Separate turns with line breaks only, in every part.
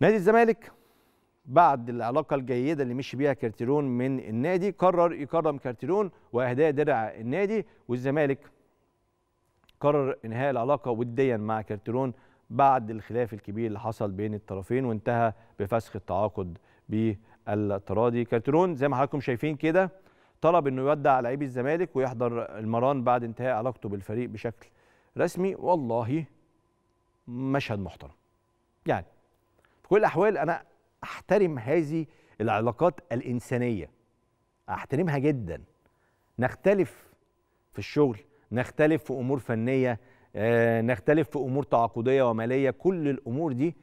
نادي الزمالك بعد العلاقه الجيده اللي مشي بيها كارتيرون من النادي قرر يكرم كارتيرون واهداء درع النادي والزمالك قرر انهاء العلاقه وديا مع كارتيرون بعد الخلاف الكبير اللي حصل بين الطرفين وانتهى بفسخ التعاقد بالتراضي كارتيرون زي ما حضراتكم شايفين كده طلب انه يودع لعيب الزمالك ويحضر المران بعد انتهاء علاقته بالفريق بشكل رسمي والله مشهد محترم يعني كل الاحوال انا احترم هذه العلاقات الانسانيه احترمها جدا نختلف في الشغل نختلف في امور فنيه آه، نختلف في امور تعاقديه وماليه كل الامور دي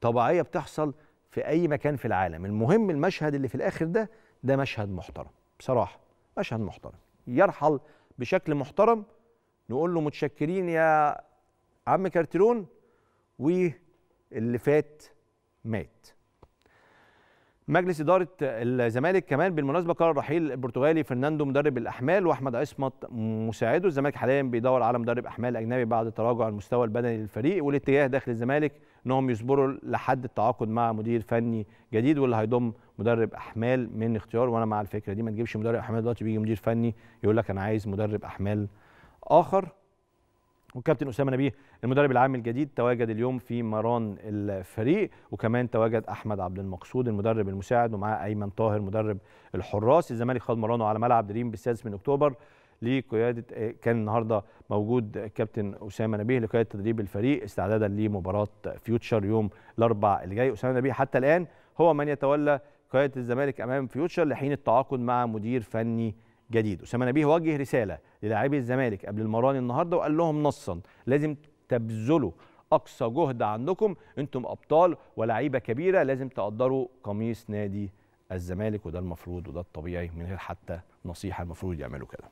طبيعيه بتحصل في اي مكان في العالم المهم المشهد اللي في الاخر ده ده مشهد محترم بصراحه مشهد محترم يرحل بشكل محترم نقول له متشكرين يا عم كارتيرون واللي فات مات مجلس إدارة الزمالك كمان بالمناسبة قرر رحيل البرتغالي فرناندو مدرب الأحمال وأحمد عصمت مساعده الزمالك حاليا بيدور على مدرب أحمال أجنبي بعد تراجع المستوى البدني للفريق والاتجاه داخل الزمالك أنهم يصبروا لحد التعاقد مع مدير فني جديد واللي هيضم مدرب أحمال من اختيار وأنا مع الفكرة دي ما تجيبش مدرب أحمال دلوقتي بيجي مدير فني يقول لك أنا عايز مدرب أحمال آخر وكابتن اسامه نبيه المدرب العام الجديد تواجد اليوم في مران الفريق وكمان تواجد احمد عبد المقصود المدرب المساعد ومعاه ايمن طاهر مدرب الحراس الزمالك خد مرانه على ملعب دريم بالسادس من اكتوبر لقياده آه، كان النهارده موجود كابتن اسامه نبيه لقياده تدريب الفريق استعدادا لمباراه فيوتشر يوم الاربعاء اللي جاي اسامه نبيه حتى الان هو من يتولى قياده الزمالك امام فيوتشر لحين التعاقد مع مدير فني جديد اسامه نبيه وجه رساله للاعبي الزمالك قبل المران النهارده وقال لهم نصا لازم تبذلوا اقصى جهد عندكم انتم ابطال ولاعيبه كبيره لازم تقدروا قميص نادي الزمالك وده المفروض وده الطبيعي من غير حتى نصيحه المفروض يعملوا كده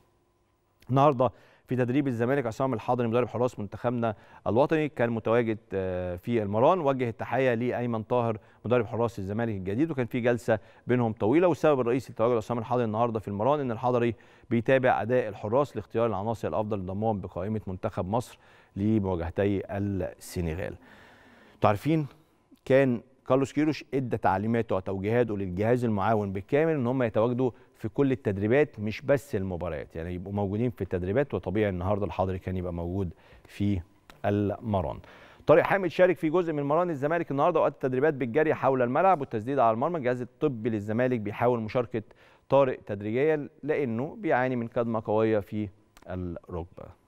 النهارده في تدريب الزمالك عصام الحضري مدرب حراس منتخبنا الوطني كان متواجد آه، في المران وجه التحيه لايمن طاهر مدرب حراس الزمالك الجديد وكان في جلسه بينهم طويله والسبب الرئيسي لتواجد عصام الحضري النهارده في المران ان الحضري بيتابع اداء الحراس لاختيار العناصر الافضل لضمهم بقائمه منتخب مصر لمواجهتي السنغال. تعرفين عارفين كان كارلوس كيروش ادى تعليماته وتوجيهاته للجهاز المعاون بالكامل ان هم يتواجدوا في كل التدريبات مش بس المباريات يعني يبقوا موجودين في التدريبات وطبيعي النهارده الحضري كان يبقى موجود في المران. طارق حامد شارك في جزء من مران الزمالك النهارده وقت التدريبات بالجري حول الملعب والتسديد على المرمى الجهاز الطبي للزمالك بيحاول مشاركه طارق تدريجيا لانه بيعاني من كدمه قويه في الركبه.